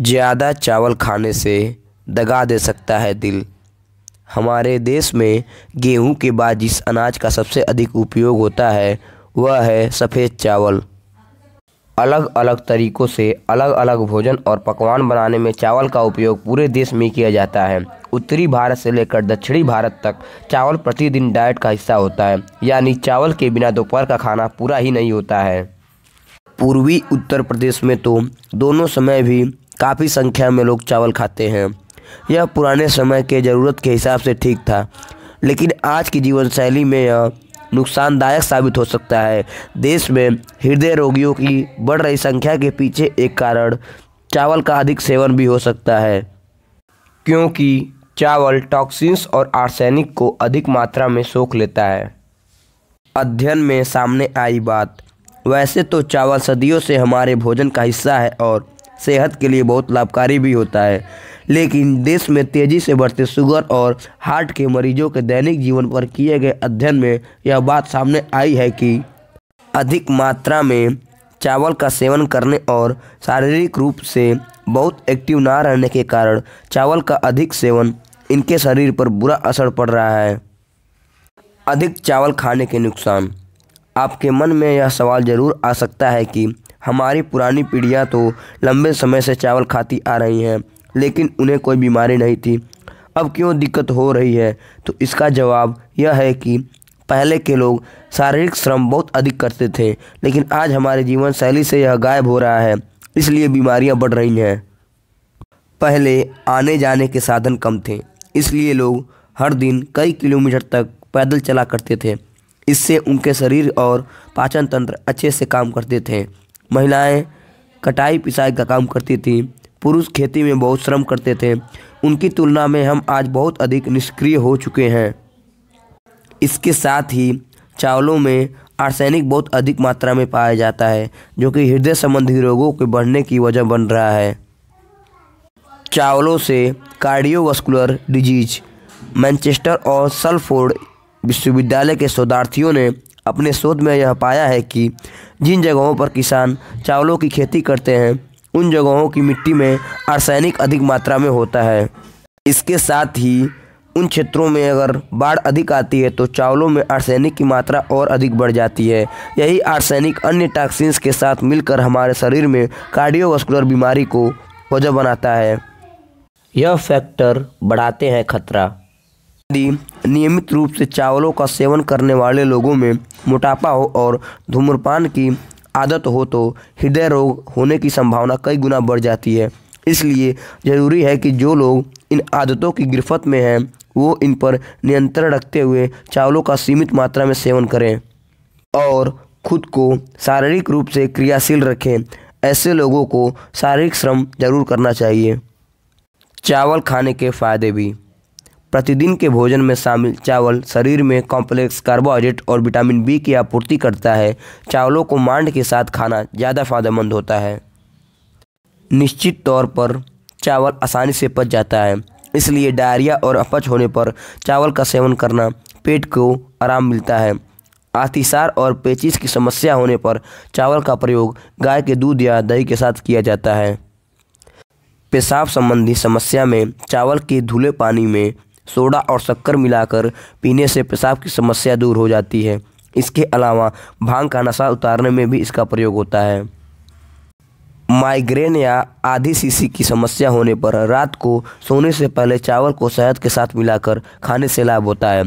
ज़्यादा चावल खाने से दगा दे सकता है दिल हमारे देश में गेहूं के बाद जिस अनाज का सबसे अधिक उपयोग होता है वह है सफ़ेद चावल अलग अलग तरीक़ों से अलग अलग भोजन और पकवान बनाने में चावल का उपयोग पूरे देश में किया जाता है उत्तरी भारत से लेकर दक्षिणी भारत तक चावल प्रतिदिन डाइट का हिस्सा होता है यानी चावल के बिना दोपहर का खाना पूरा ही नहीं होता है पूर्वी उत्तर प्रदेश में तो दोनों समय भी काफ़ी संख्या में लोग चावल खाते हैं यह पुराने समय के ज़रूरत के हिसाब से ठीक था लेकिन आज की जीवन शैली में यह नुकसानदायक साबित हो सकता है देश में हृदय रोगियों की बढ़ रही संख्या के पीछे एक कारण चावल का अधिक सेवन भी हो सकता है क्योंकि चावल टॉक्सिन्स और आर्सेनिक को अधिक मात्रा में सोख लेता है अध्ययन में सामने आई बात वैसे तो चावल सदियों से हमारे भोजन का हिस्सा है और सेहत के लिए बहुत लाभकारी भी होता है लेकिन देश में तेज़ी से बढ़ते शुगर और हार्ट के मरीजों के दैनिक जीवन पर किए गए अध्ययन में यह बात सामने आई है कि अधिक मात्रा में चावल का सेवन करने और शारीरिक रूप से बहुत एक्टिव ना रहने के कारण चावल का अधिक सेवन इनके शरीर पर बुरा असर पड़ रहा है अधिक चावल खाने के नुकसान आपके मन में यह सवाल ज़रूर आ सकता है कि हमारी पुरानी पीढ़ियाँ तो लंबे समय से चावल खाती आ रही हैं लेकिन उन्हें कोई बीमारी नहीं थी अब क्यों दिक्कत हो रही है तो इसका जवाब यह है कि पहले के लोग शारीरिक श्रम बहुत अधिक करते थे लेकिन आज हमारे जीवन शैली से यह गायब हो रहा है इसलिए बीमारियां बढ़ रही हैं पहले आने जाने के साधन कम थे इसलिए लोग हर दिन कई किलोमीटर तक पैदल चला करते थे इससे उनके शरीर और पाचन तंत्र अच्छे से काम करते थे महिलाएं कटाई पिसाई का काम करती थीं पुरुष खेती में बहुत श्रम करते थे उनकी तुलना में हम आज बहुत अधिक निष्क्रिय हो चुके हैं इसके साथ ही चावलों में आर्सेनिक बहुत अधिक मात्रा में पाया जाता है जो कि हृदय संबंधी रोगों के बढ़ने की वजह बन रहा है चावलों से कार्डियोवास्कुलर डिजीज मैनचेस्टर और सल्फोर्ड विश्वविद्यालय के शोधार्थियों ने अपने शोध में यह पाया है कि जिन जगहों पर किसान चावलों की खेती करते हैं उन जगहों की मिट्टी में आर्सैनिक अधिक मात्रा में होता है इसके साथ ही उन क्षेत्रों में अगर बाढ़ अधिक आती है तो चावलों में आर्सैनिक की मात्रा और अधिक बढ़ जाती है यही आर्सैनिक अन्य टॉक्सिन्स के साथ मिलकर हमारे शरीर में कार्डियोवास्कुलर बीमारी को वजह बनाता है यह फैक्टर बढ़ाते हैं खतरा यदि नियमित रूप से चावलों का सेवन करने वाले लोगों में मोटापा हो और धूम्रपान की आदत हो तो हृदय रोग होने की संभावना कई गुना बढ़ जाती है इसलिए ज़रूरी है कि जो लोग इन आदतों की गिरफ्त में हैं वो इन पर नियंत्रण रखते हुए चावलों का सीमित मात्रा में सेवन करें और खुद को शारीरिक रूप से क्रियाशील रखें ऐसे लोगों को शारीरिक श्रम जरूर करना चाहिए चावल खाने के फ़ायदे भी प्रतिदिन के भोजन में शामिल चावल शरीर में कॉम्प्लेक्स कार्बोहाइड्रेट और विटामिन बी की आपूर्ति करता है चावलों को मांड के साथ खाना ज़्यादा फायदेमंद होता है निश्चित तौर पर चावल आसानी से पच जाता है इसलिए डायरिया और अपच होने पर चावल का सेवन करना पेट को आराम मिलता है आतिसार और पेचिस की समस्या होने पर चावल का प्रयोग गाय के दूध या दही के साथ किया जाता है पेशाब संबंधी समस्या में चावल के धुले पानी में सोडा और शक्कर मिलाकर पीने से पेशाब की समस्या दूर हो जाती है इसके अलावा भांग का नशा उतारने में भी इसका प्रयोग होता है माइग्रेन या आधी सीसी की समस्या होने पर रात को सोने से पहले चावल को शहद के साथ मिलाकर खाने से लाभ होता है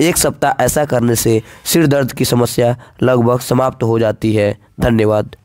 एक सप्ताह ऐसा करने से सिर दर्द की समस्या लगभग समाप्त हो जाती है धन्यवाद